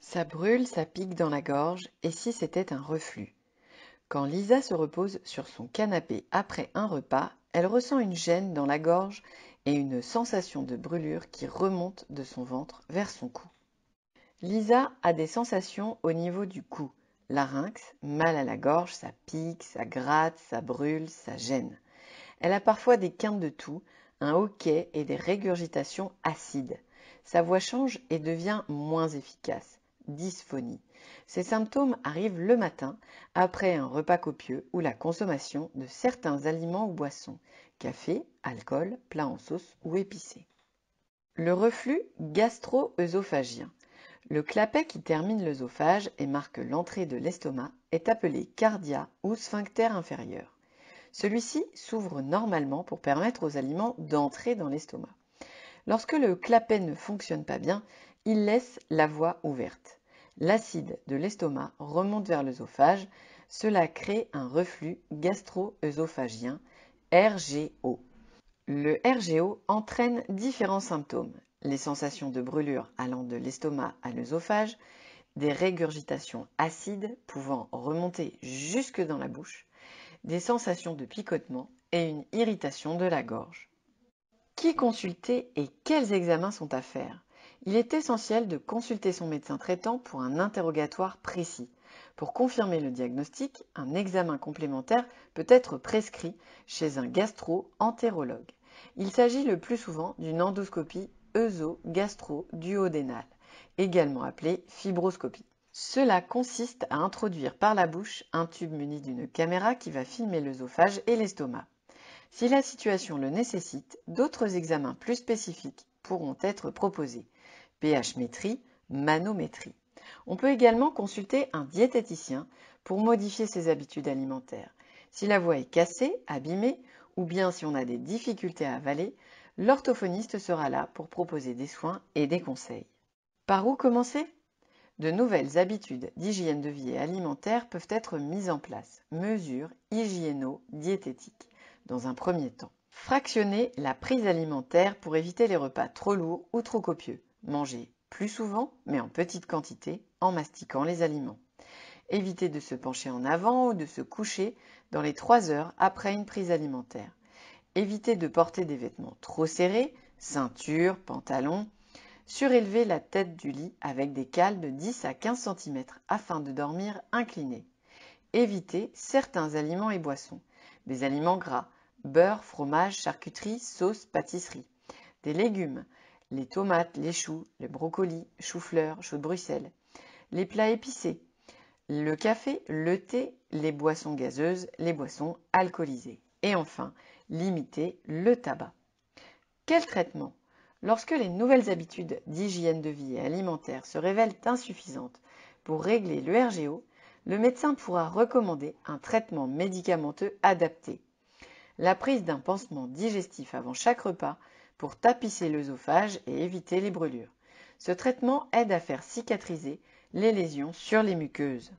Ça brûle, ça pique dans la gorge, et si c'était un reflux Quand Lisa se repose sur son canapé après un repas, elle ressent une gêne dans la gorge et une sensation de brûlure qui remonte de son ventre vers son cou. Lisa a des sensations au niveau du cou, larynx, mal à la gorge, ça pique, ça gratte, ça brûle, ça gêne. Elle a parfois des quintes de toux, un hoquet et des régurgitations acides. Sa voix change et devient moins efficace, dysphonie. Ces symptômes arrivent le matin, après un repas copieux ou la consommation de certains aliments ou boissons, café, alcool, plat en sauce ou épicé. Le reflux gastro-œsophagien. Le clapet qui termine l'œsophage et marque l'entrée de l'estomac est appelé cardia ou sphincter inférieur. Celui-ci s'ouvre normalement pour permettre aux aliments d'entrer dans l'estomac. Lorsque le clapet ne fonctionne pas bien, il laisse la voie ouverte. L'acide de l'estomac remonte vers l'œsophage, cela crée un reflux gastro-œsophagien RGO. Le RGO entraîne différents symptômes les sensations de brûlure allant de l'estomac à l'œsophage, des régurgitations acides pouvant remonter jusque dans la bouche, des sensations de picotement et une irritation de la gorge. Qui consulter et quels examens sont à faire Il est essentiel de consulter son médecin traitant pour un interrogatoire précis. Pour confirmer le diagnostic, un examen complémentaire peut être prescrit chez un gastro-entérologue. Il s'agit le plus souvent d'une endoscopie œso-gastro-duodénale, également appelée fibroscopie. Cela consiste à introduire par la bouche un tube muni d'une caméra qui va filmer l'œsophage et l'estomac. Si la situation le nécessite, d'autres examens plus spécifiques pourront être proposés. pH-métrie, manométrie. On peut également consulter un diététicien pour modifier ses habitudes alimentaires. Si la voix est cassée, abîmée, ou bien si on a des difficultés à avaler, l'orthophoniste sera là pour proposer des soins et des conseils. Par où commencer de nouvelles habitudes d'hygiène de vie et alimentaire peuvent être mises en place, mesures hygiéno-diététiques, dans un premier temps. Fractionner la prise alimentaire pour éviter les repas trop lourds ou trop copieux. Manger plus souvent, mais en petite quantité, en mastiquant les aliments. Éviter de se pencher en avant ou de se coucher dans les 3 heures après une prise alimentaire. Éviter de porter des vêtements trop serrés, ceinture, pantalon, Surélevez la tête du lit avec des cales de 10 à 15 cm afin de dormir incliné. Évitez certains aliments et boissons, des aliments gras, beurre, fromage, charcuterie, sauce, pâtisserie, des légumes, les tomates, les choux, les brocolis, choux-fleurs, choux de Bruxelles, les plats épicés, le café, le thé, les boissons gazeuses, les boissons alcoolisées. Et enfin, limiter le tabac. Quel traitement Lorsque les nouvelles habitudes d'hygiène de vie et alimentaire se révèlent insuffisantes pour régler le le médecin pourra recommander un traitement médicamenteux adapté. La prise d'un pansement digestif avant chaque repas pour tapisser l'œsophage et éviter les brûlures. Ce traitement aide à faire cicatriser les lésions sur les muqueuses.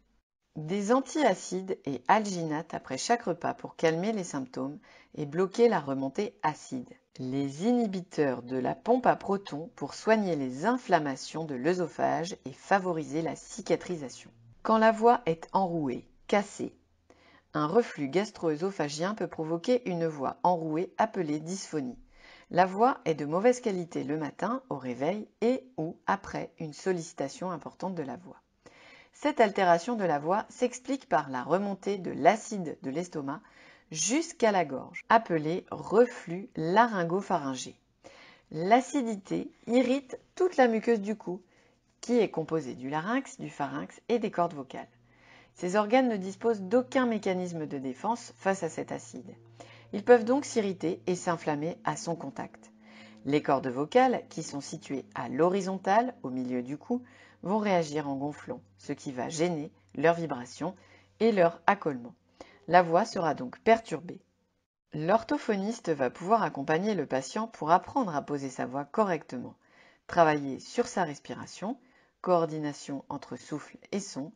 Des antiacides et alginates après chaque repas pour calmer les symptômes et bloquer la remontée acide. Les inhibiteurs de la pompe à protons pour soigner les inflammations de l'œsophage et favoriser la cicatrisation. Quand la voix est enrouée, cassée, un reflux gastro-œsophagien peut provoquer une voix enrouée appelée dysphonie. La voix est de mauvaise qualité le matin, au réveil et ou après une sollicitation importante de la voix. Cette altération de la voix s'explique par la remontée de l'acide de l'estomac jusqu'à la gorge, appelé reflux laryngopharyngé. L'acidité irrite toute la muqueuse du cou, qui est composée du larynx, du pharynx et des cordes vocales. Ces organes ne disposent d'aucun mécanisme de défense face à cet acide. Ils peuvent donc s'irriter et s'inflammer à son contact. Les cordes vocales, qui sont situées à l'horizontale, au milieu du cou, vont réagir en gonflant, ce qui va gêner leurs vibrations et leur accolement. La voix sera donc perturbée. L'orthophoniste va pouvoir accompagner le patient pour apprendre à poser sa voix correctement, travailler sur sa respiration, coordination entre souffle et son,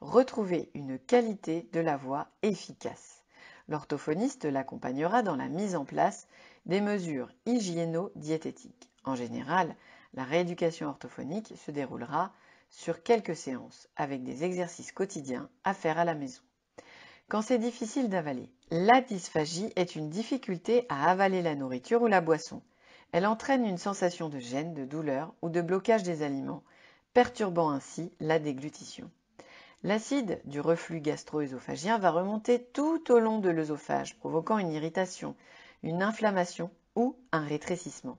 retrouver une qualité de la voix efficace. L'orthophoniste l'accompagnera dans la mise en place des mesures hygiéno-diététiques. En général, la rééducation orthophonique se déroulera sur quelques séances avec des exercices quotidiens à faire à la maison. Quand c'est difficile d'avaler, la dysphagie est une difficulté à avaler la nourriture ou la boisson. Elle entraîne une sensation de gêne, de douleur ou de blocage des aliments, perturbant ainsi la déglutition. L'acide du reflux gastro-œsophagien va remonter tout au long de l'œsophage, provoquant une irritation, une inflammation ou un rétrécissement.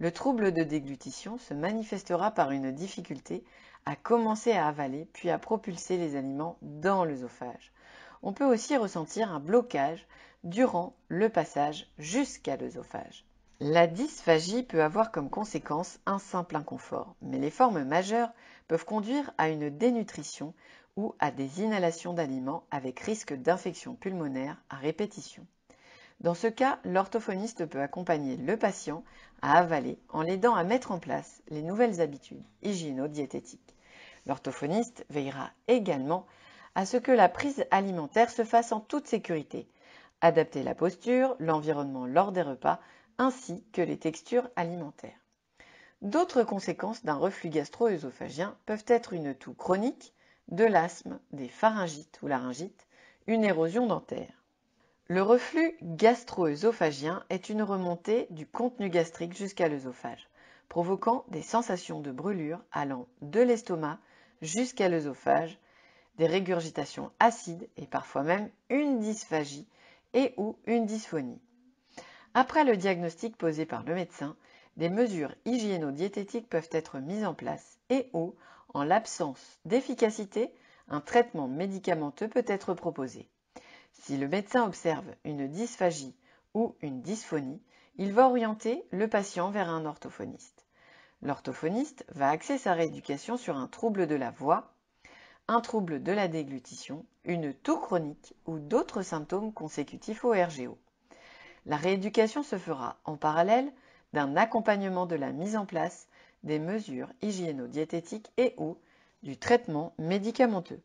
Le trouble de déglutition se manifestera par une difficulté à commencer à avaler puis à propulser les aliments dans l'œsophage. On peut aussi ressentir un blocage durant le passage jusqu'à l'œsophage. La dysphagie peut avoir comme conséquence un simple inconfort, mais les formes majeures peuvent conduire à une dénutrition ou à des inhalations d'aliments avec risque d'infection pulmonaire à répétition. Dans ce cas, l'orthophoniste peut accompagner le patient à avaler en l'aidant à mettre en place les nouvelles habitudes hygiéno-diététiques. L'orthophoniste veillera également à ce que la prise alimentaire se fasse en toute sécurité, adapter la posture, l'environnement lors des repas, ainsi que les textures alimentaires. D'autres conséquences d'un reflux gastro-œsophagien peuvent être une toux chronique, de l'asthme, des pharyngites ou laryngites, une érosion dentaire. Le reflux gastro-œsophagien est une remontée du contenu gastrique jusqu'à l'œsophage, provoquant des sensations de brûlure allant de l'estomac jusqu'à l'œsophage, des régurgitations acides et parfois même une dysphagie et ou une dysphonie. Après le diagnostic posé par le médecin, des mesures hygiéno-diététiques peuvent être mises en place et ou, en l'absence d'efficacité, un traitement médicamenteux peut être proposé. Si le médecin observe une dysphagie ou une dysphonie, il va orienter le patient vers un orthophoniste. L'orthophoniste va axer sa rééducation sur un trouble de la voix, un trouble de la déglutition, une toux chronique ou d'autres symptômes consécutifs au RGO. La rééducation se fera en parallèle d'un accompagnement de la mise en place des mesures hygiéno-diététiques et ou du traitement médicamenteux.